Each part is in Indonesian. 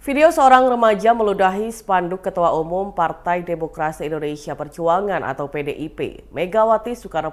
Video seorang remaja meludahi spanduk Ketua Umum Partai Demokrasi Indonesia Perjuangan atau PDIP, Megawati Soekarno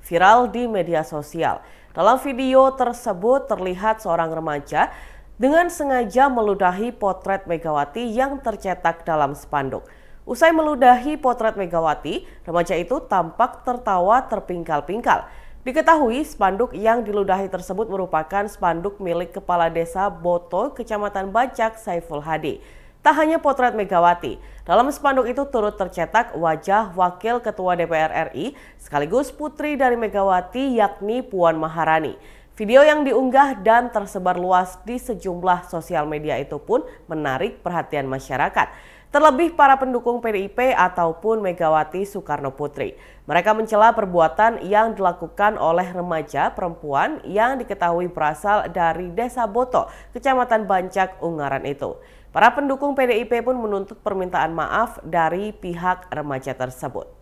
viral di media sosial. Dalam video tersebut terlihat seorang remaja dengan sengaja meludahi potret Megawati yang tercetak dalam spanduk. Usai meludahi potret Megawati, remaja itu tampak tertawa terpingkal-pingkal. Diketahui spanduk yang diludahi tersebut merupakan spanduk milik Kepala Desa Boto, Kecamatan Bacak, Saiful Hadi. Tak hanya potret Megawati, dalam spanduk itu turut tercetak wajah Wakil Ketua DPR RI sekaligus putri dari Megawati yakni Puan Maharani. Video yang diunggah dan tersebar luas di sejumlah sosial media itu pun menarik perhatian masyarakat terlebih para pendukung PDIP ataupun Megawati Soekarno Putri. Mereka mencela perbuatan yang dilakukan oleh remaja perempuan yang diketahui berasal dari Desa Boto, Kecamatan Bancak, Ungaran itu. Para pendukung PDIP pun menuntut permintaan maaf dari pihak remaja tersebut.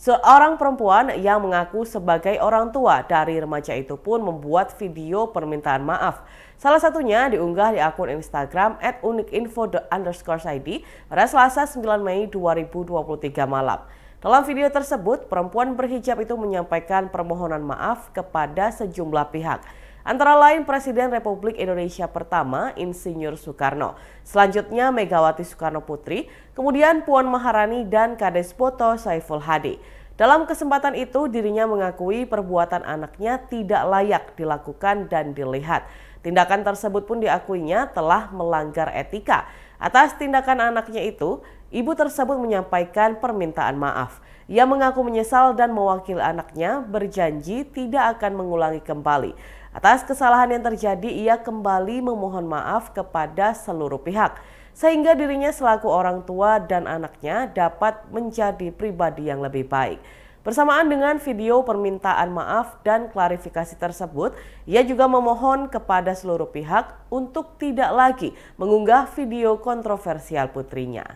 Seorang perempuan yang mengaku sebagai orang tua dari remaja itu pun membuat video permintaan maaf. Salah satunya diunggah di akun Instagram at unikinfo.id pada selasa 9 Mei 2023 malam. Dalam video tersebut, perempuan berhijab itu menyampaikan permohonan maaf kepada sejumlah pihak. Antara lain Presiden Republik Indonesia pertama Insinyur Soekarno, selanjutnya Megawati Soekarno Putri, kemudian Puan Maharani dan Kades Poto Saiful Hadi. Dalam kesempatan itu dirinya mengakui perbuatan anaknya tidak layak dilakukan dan dilihat. Tindakan tersebut pun diakuinya telah melanggar etika. Atas tindakan anaknya itu, Ibu tersebut menyampaikan permintaan maaf. Ia mengaku menyesal dan mewakili anaknya berjanji tidak akan mengulangi kembali. Atas kesalahan yang terjadi, ia kembali memohon maaf kepada seluruh pihak, sehingga dirinya selaku orang tua dan anaknya dapat menjadi pribadi yang lebih baik. Bersamaan dengan video permintaan maaf dan klarifikasi tersebut, ia juga memohon kepada seluruh pihak untuk tidak lagi mengunggah video kontroversial putrinya.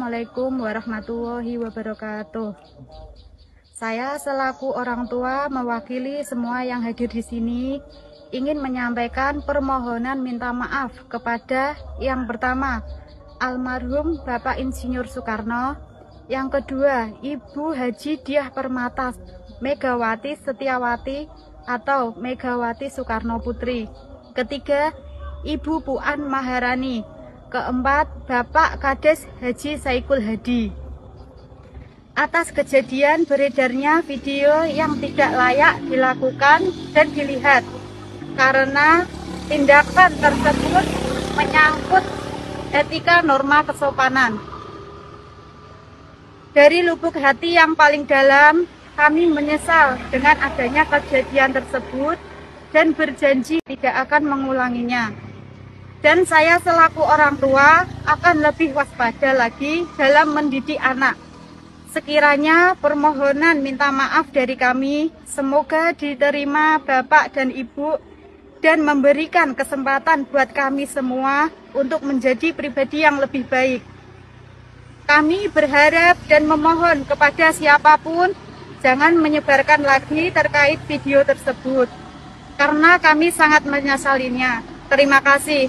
Assalamualaikum warahmatullahi wabarakatuh. Saya selaku orang tua mewakili semua yang hadir di sini ingin menyampaikan permohonan minta maaf kepada yang pertama almarhum Bapak Insinyur Soekarno, yang kedua Ibu Haji Diah Permata Megawati Setiawati atau Megawati Soekarno Putri, ketiga Ibu Puan Maharani Keempat, Bapak Kades Haji Saikul Hadi. Atas kejadian beredarnya video yang tidak layak dilakukan dan dilihat karena tindakan tersebut menyangkut etika norma kesopanan. Dari lubuk hati yang paling dalam, kami menyesal dengan adanya kejadian tersebut dan berjanji tidak akan mengulanginya. Dan saya selaku orang tua akan lebih waspada lagi dalam mendidik anak. Sekiranya permohonan minta maaf dari kami, semoga diterima Bapak dan Ibu dan memberikan kesempatan buat kami semua untuk menjadi pribadi yang lebih baik. Kami berharap dan memohon kepada siapapun jangan menyebarkan lagi terkait video tersebut karena kami sangat menyesalinya. Terima kasih.